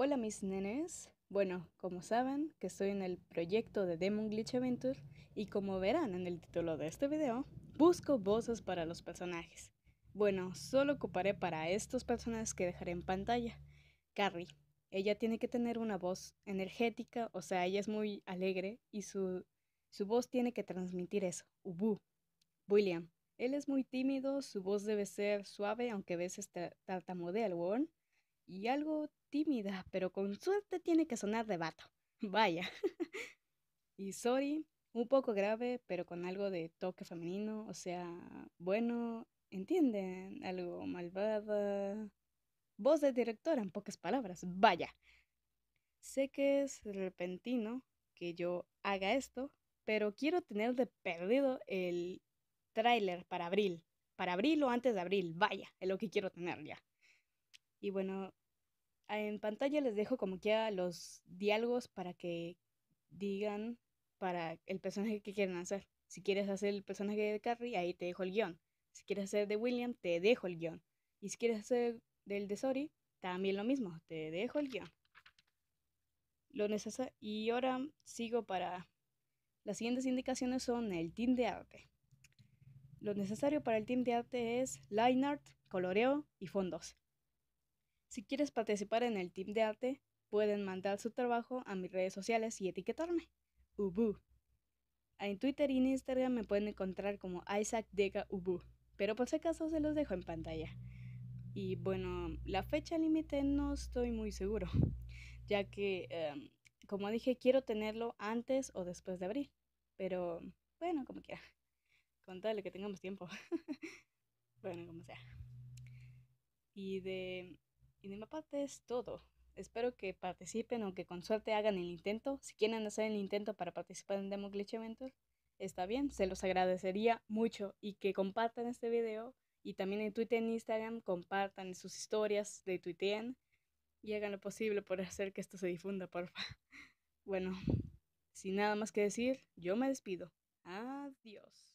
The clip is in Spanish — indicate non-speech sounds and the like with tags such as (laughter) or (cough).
Hola mis nenes. Bueno, como saben que estoy en el proyecto de Demon Glitch Adventure y como verán en el título de este video, busco voces para los personajes. Bueno, solo ocuparé para estos personajes que dejaré en pantalla. Carrie. Ella tiene que tener una voz energética, o sea, ella es muy alegre y su, voz tiene que transmitir eso. Ubu. William. Él es muy tímido, su voz debe ser suave, aunque a veces tartamudea el y algo tímida, pero con suerte tiene que sonar de vato. (laughs) Vaya. y sorry, un poco grave, pero con algo de toque femenino, o sea, bueno, entienden, algo malvada. Voz de directora, en pocas palabras, vaya. Sé que es repentino que yo haga esto, pero quiero tener de perdido el tráiler para abril. Para abril o antes de abril, vaya, es lo que quiero tener ya. Y bueno, en pantalla les dejo como queda los diálogos para que digan para el personaje que quieren hacer. Si quieres hacer el personaje de Carrie, ahí te dejo el guión. Si quieres hacer de William, te dejo el guión. Y si quieres hacer del de Sori, también lo mismo, te dejo el guión. Lo Y ahora sigo para. Las siguientes indicaciones son el team de arte. Lo necesario para el team de arte es line art, coloreo y fondos. Si quieres participar en el team de arte, pueden mandar su trabajo a mis redes sociales y etiquetarme. Ubu. En Twitter y Instagram me pueden encontrar como Isaac Dega Ubu, pero por si acaso se los dejo en pantalla. Y bueno, la fecha límite no estoy muy seguro, ya que, em, como dije, quiero tenerlo antes o después de abril. Pero bueno, como quiera. Con que tengamos tiempo. (laughs) bueno, como sea. Y de y de mi parte es todo. Espero que participen o que con suerte hagan el intento. Si quieren hacer el intento para participar en Demo Glitch Eventos, está bien, se los agradecería mucho y que compartan este video y también en Twitter e Instagram compartan sus historias, de Twitter y hagan lo posible por hacer que esto se difunda, porfa. (laughs) Bueno, sin nada más que decir, yo me despido. Adiós.